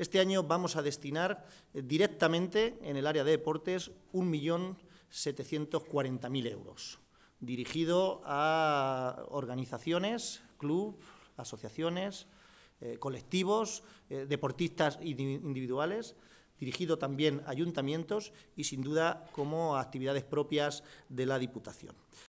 Este año vamos a destinar eh, directamente en el área de deportes 1.740.000 euros, dirigido a organizaciones, club, asociaciones, eh, colectivos, eh, deportistas individuales, dirigido también a ayuntamientos y, sin duda, como actividades propias de la Diputación.